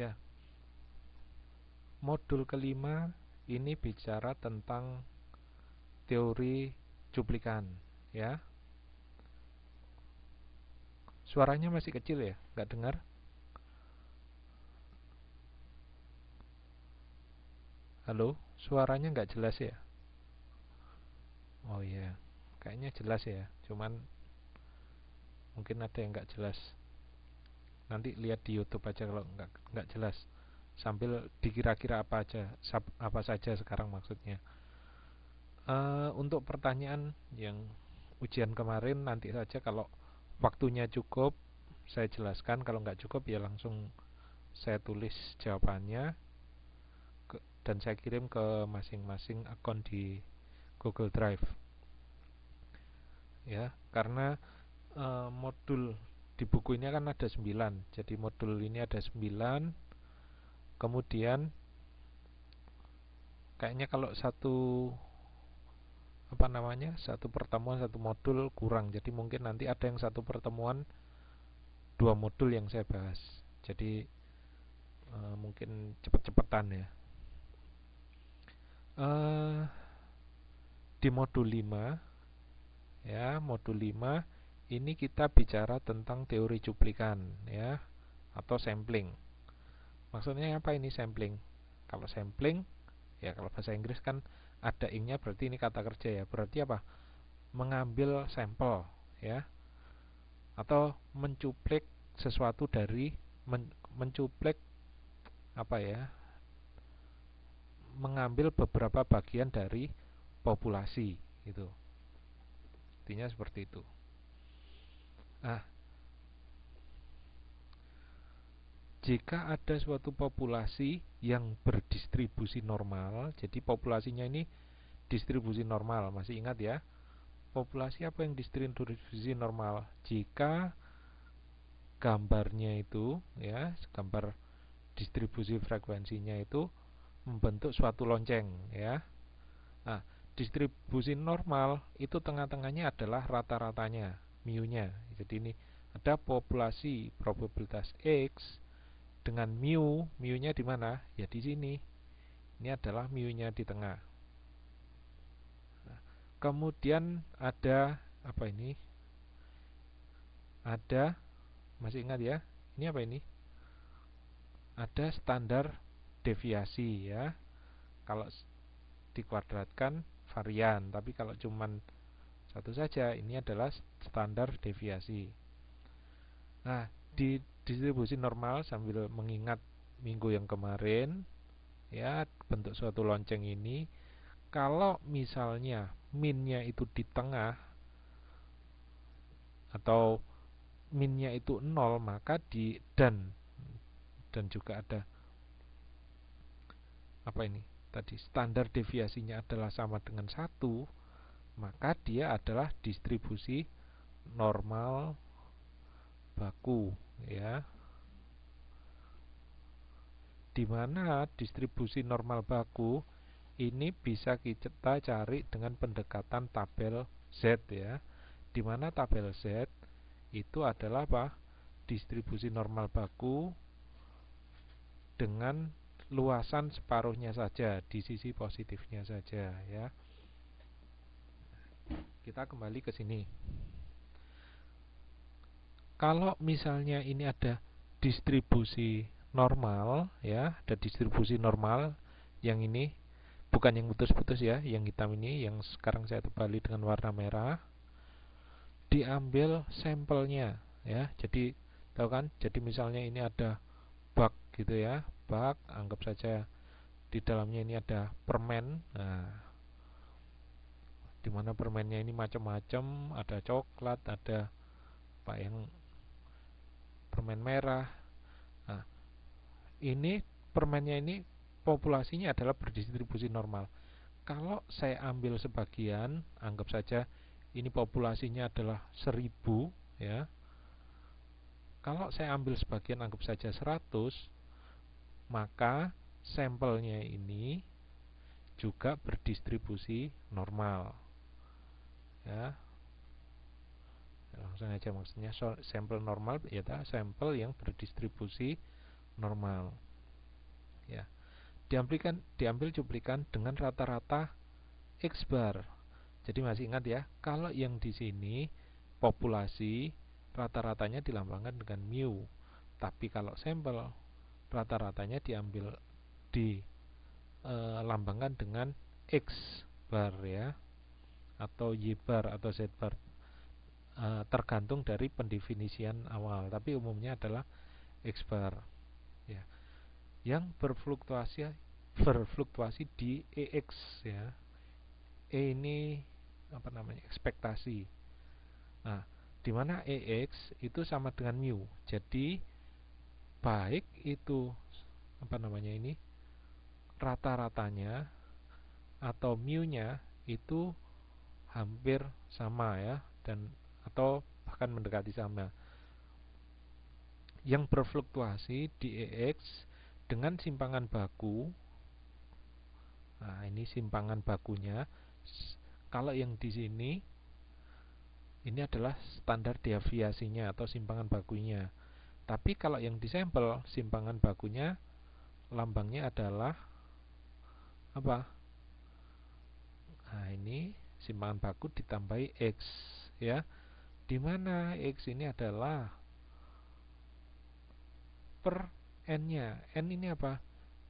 Ya. Modul kelima ini bicara tentang teori cuplikan, ya. Suaranya masih kecil ya, nggak dengar? Halo, suaranya nggak jelas ya? Oh iya, kayaknya jelas ya, cuman mungkin ada yang nggak jelas nanti lihat di YouTube aja kalau nggak nggak jelas sambil dikira-kira apa aja sab, apa saja sekarang maksudnya uh, untuk pertanyaan yang ujian kemarin nanti saja kalau waktunya cukup saya jelaskan kalau nggak cukup ya langsung saya tulis jawabannya ke, dan saya kirim ke masing-masing akun di Google Drive ya karena uh, modul di buku ini kan ada 9 jadi modul ini ada 9 kemudian kayaknya kalau satu apa namanya satu pertemuan satu modul kurang jadi mungkin nanti ada yang satu pertemuan dua modul yang saya bahas jadi e, mungkin cepet-cepetan ya e, di modul 5 ya modul 5 ini kita bicara tentang teori cuplikan ya atau sampling. Maksudnya apa ini sampling? Kalau sampling ya kalau bahasa Inggris kan ada ingnya berarti ini kata kerja ya. Berarti apa? Mengambil sampel ya. Atau mencuplik sesuatu dari men, mencuplik apa ya? Mengambil beberapa bagian dari populasi gitu. Intinya seperti itu. Nah, jika ada suatu populasi yang berdistribusi normal, jadi populasinya ini distribusi normal, masih ingat ya? Populasi apa yang distribusi normal? Jika gambarnya itu ya, gambar distribusi frekuensinya itu membentuk suatu lonceng ya. Nah, distribusi normal itu tengah-tengahnya adalah rata-ratanya mu-nya. Jadi ini ada populasi probabilitas X dengan mu, mu-nya di mana? Ya di sini. Ini adalah mu-nya di tengah. Nah, kemudian ada apa ini? Ada masih ingat ya? Ini apa ini? Ada standar deviasi ya. Kalau dikuadratkan varian, tapi kalau cuman satu saja, ini adalah standar deviasi. Nah, di distribusi normal sambil mengingat minggu yang kemarin, ya, bentuk suatu lonceng ini, kalau misalnya minnya itu di tengah atau minnya itu nol maka di dan dan juga ada apa ini tadi standar deviasinya adalah sama dengan satu maka dia adalah distribusi normal baku ya di mana distribusi normal baku ini bisa kita cari dengan pendekatan tabel Z ya di mana tabel Z itu adalah apa distribusi normal baku dengan luasan separuhnya saja di sisi positifnya saja ya kita kembali ke sini kalau misalnya ini ada distribusi normal ya ada distribusi normal yang ini bukan yang putus-putus ya yang hitam ini yang sekarang saya tebali dengan warna merah diambil sampelnya ya jadi tahu kan jadi misalnya ini ada bak gitu ya bak anggap saja di dalamnya ini ada permen nah dimana permennya ini macam-macam ada coklat ada apa yang permen merah nah, ini permennya ini populasinya adalah berdistribusi normal kalau saya ambil sebagian anggap saja ini populasinya adalah 1000 ya kalau saya ambil sebagian anggap saja 100 maka sampelnya ini juga berdistribusi normal Ya. ya langsung aja maksudnya so, sampel normal ya sampel yang berdistribusi normal ya diambilkan diambil cuplikan dengan rata-rata x bar jadi masih ingat ya kalau yang di sini populasi rata-ratanya dilambangkan dengan mu tapi kalau sampel rata-ratanya diambil di eh, lambangkan dengan x bar ya atau y bar atau z bar uh, eh, tergantung dari pendefinisian awal tapi umumnya adalah x bar ya yang berfluktuasi berfluktuasi di ex ya e ini apa namanya ekspektasi nah di mana ex itu sama dengan mu jadi baik itu apa namanya ini rata-ratanya atau mu-nya itu hampir sama ya dan atau bahkan mendekati sama yang berfluktuasi di EX dengan simpangan baku nah ini simpangan bakunya kalau yang di sini ini adalah standar deviasinya atau simpangan bakunya tapi kalau yang di sampel simpangan bakunya lambangnya adalah apa nah ini simpangan baku ditambahi X ya di mana X ini adalah per N nya N ini apa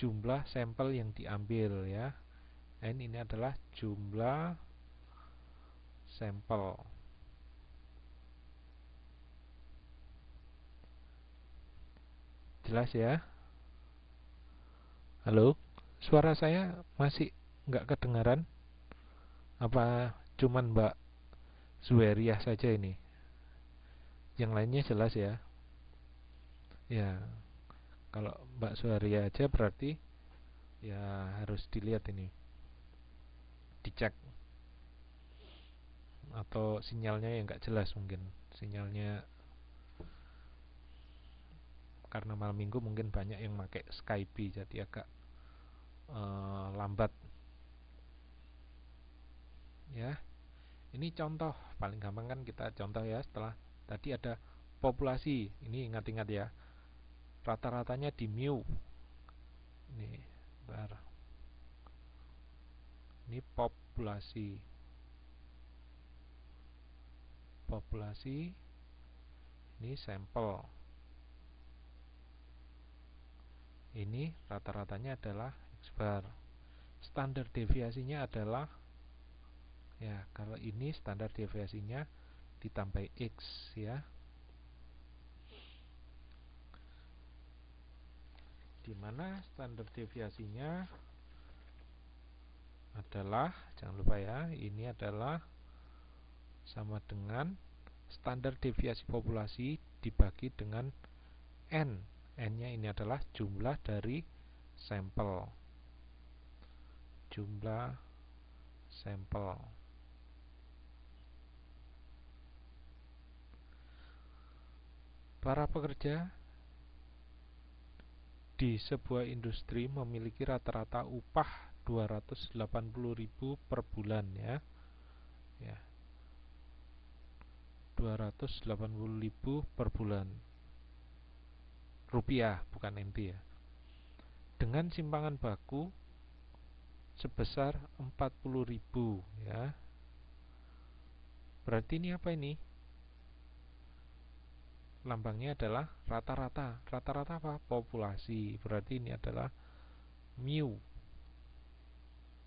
jumlah sampel yang diambil ya N ini adalah jumlah sampel jelas ya halo suara saya masih nggak kedengaran apa cuman Mbak Zuheriah saja ini? Yang lainnya jelas ya. Ya. Kalau Mbak Suharia aja berarti ya harus dilihat ini. Dicek atau sinyalnya yang nggak jelas mungkin sinyalnya karena malam minggu mungkin banyak yang pakai Skype jadi agak e, lambat ya ini contoh paling gampang kan kita contoh ya setelah tadi ada populasi ini ingat-ingat ya rata-ratanya di mu ini bar ini populasi populasi ini sampel ini rata-ratanya adalah x bar standar deviasinya adalah ya kalau ini standar deviasinya ditambah x ya dimana standar deviasinya adalah jangan lupa ya ini adalah sama dengan standar deviasi populasi dibagi dengan n n nya ini adalah jumlah dari sampel jumlah sampel Para pekerja di sebuah industri memiliki rata-rata upah 280.000 per bulan ya. Ya. 280.000 per bulan. Rupiah, bukan MT ya. Dengan simpangan baku sebesar 40.000 ya. Berarti ini apa ini? lambangnya adalah rata-rata. Rata-rata apa? Populasi. Berarti ini adalah mu.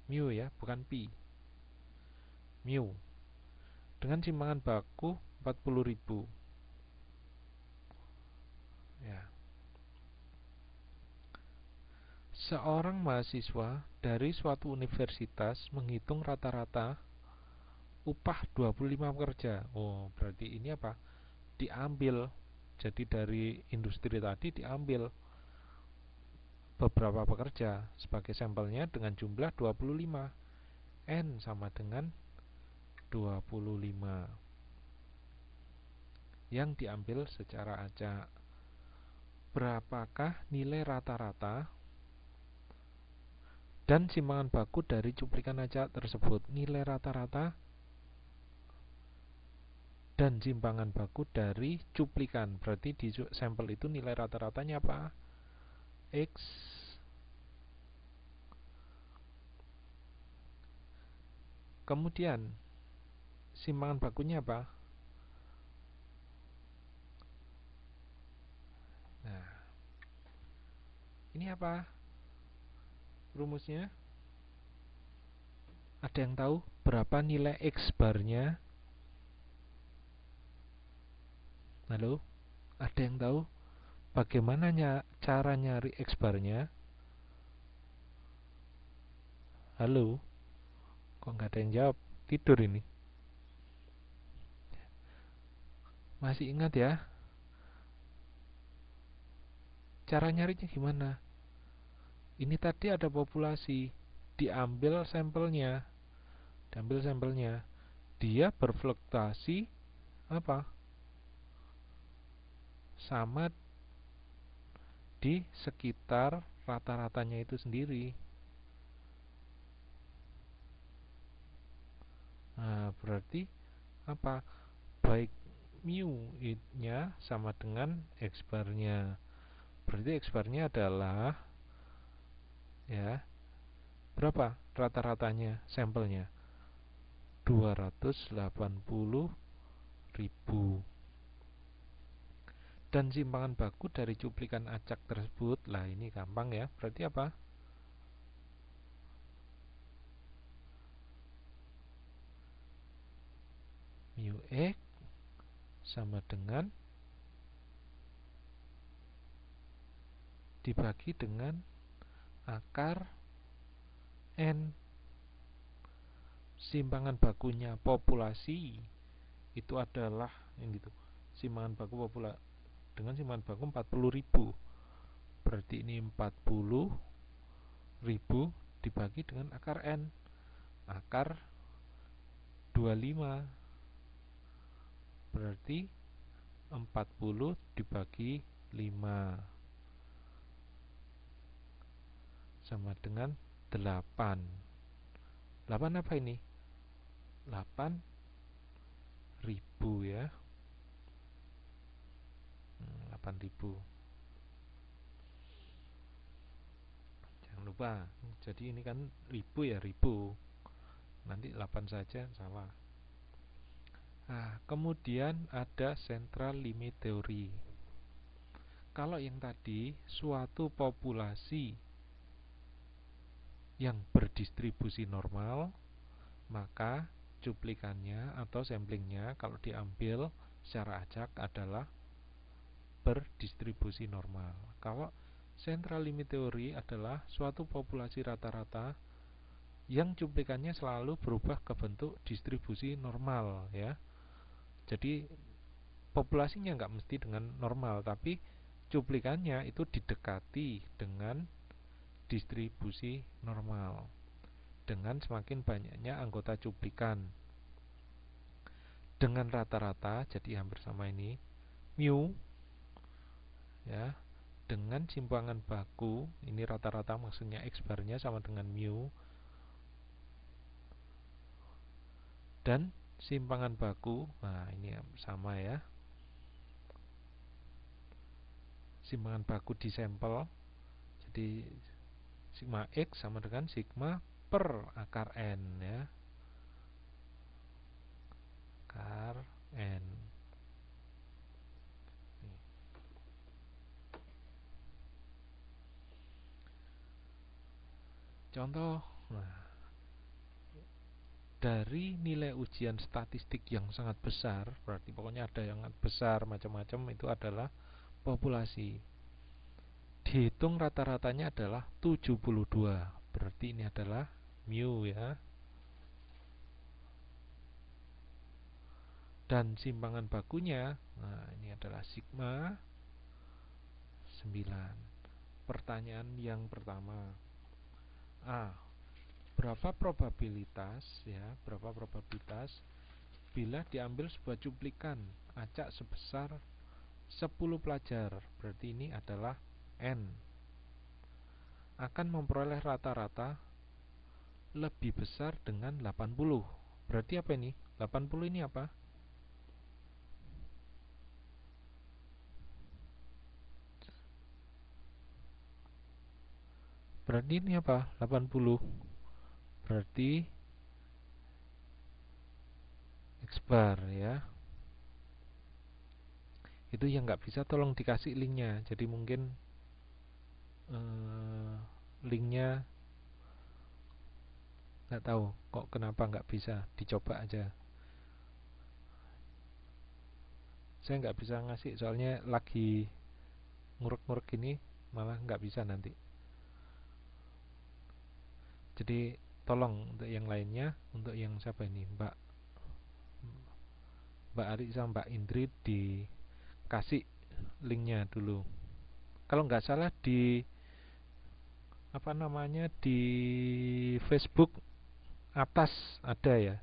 Mu ya, bukan pi. Mu. Dengan simpangan baku 40.000. Ya. Seorang mahasiswa dari suatu universitas menghitung rata-rata upah 25 pekerja. Oh, berarti ini apa? Diambil jadi dari industri tadi diambil beberapa pekerja sebagai sampelnya dengan jumlah 25 N sama dengan 25 yang diambil secara acak berapakah nilai rata-rata dan simpangan baku dari cuplikan acak tersebut nilai rata-rata dan simpangan baku dari cuplikan berarti di sampel itu nilai rata-ratanya apa X kemudian simpangan bakunya apa nah ini apa rumusnya ada yang tahu berapa nilai X barnya Lalu, ada yang tahu bagaimana cara nyari X barnya? Halo? Kok nggak ada yang jawab? Tidur ini. Masih ingat ya? Cara nyarinya gimana? Ini tadi ada populasi, diambil sampelnya, diambil sampelnya, dia berfluktuasi apa? sama di sekitar rata-ratanya itu sendiri. Nah, berarti apa? Baik mu nya sama dengan x bar-nya. Berarti x bar-nya adalah ya berapa rata-ratanya sampelnya? 280 ribu dan simpangan baku dari cuplikan acak tersebut lah ini gampang ya berarti apa mu x sama dengan dibagi dengan akar n simpangan bakunya populasi itu adalah yang gitu simpangan baku populasi dengan simpan baku 40.000 berarti ini 40 ribu dibagi dengan akar n akar 25 berarti 40 dibagi 5 sama dengan 8 8 apa ini 8 ribu ya 8000 jangan lupa jadi ini kan ribu ya ribu nanti 8 saja salah nah, kemudian ada central limit teori kalau yang tadi suatu populasi yang berdistribusi normal maka cuplikannya atau samplingnya kalau diambil secara acak adalah berdistribusi normal. Kalau central limit teori adalah suatu populasi rata-rata yang cuplikannya selalu berubah ke bentuk distribusi normal ya. Jadi populasinya nggak mesti dengan normal, tapi cuplikannya itu didekati dengan distribusi normal dengan semakin banyaknya anggota cuplikan dengan rata-rata jadi hampir sama ini mu ya dengan simpangan baku ini rata-rata maksudnya x barnya sama dengan mu dan simpangan baku nah ini sama ya simpangan baku di sampel jadi sigma x sama dengan sigma per akar n ya akar n contoh nah, dari nilai ujian statistik yang sangat besar berarti pokoknya ada yang besar macam-macam itu adalah populasi dihitung rata-ratanya adalah 72 berarti ini adalah mu ya dan simpangan bakunya nah ini adalah sigma 9 pertanyaan yang pertama A. Berapa probabilitas ya, berapa probabilitas bila diambil sebuah cuplikan acak sebesar 10 pelajar. Berarti ini adalah N. Akan memperoleh rata-rata lebih besar dengan 80. Berarti apa ini? 80 ini apa? berarti ini apa 80 berarti X bar ya itu yang nggak bisa tolong dikasih linknya jadi mungkin eh, linknya nggak tahu kok kenapa nggak bisa dicoba aja saya nggak bisa ngasih soalnya lagi nguruk-nguruk ini, malah nggak bisa nanti jadi tolong untuk yang lainnya untuk yang siapa ini Mbak Mbak Ari sama Mbak Indri dikasih linknya dulu kalau nggak salah di apa namanya di Facebook atas ada ya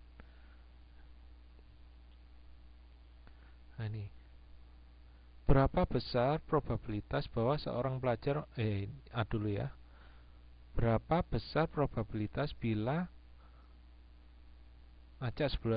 nah ini berapa besar probabilitas bahwa seorang pelajar eh A dulu ya berapa besar probabilitas bila acak sebelah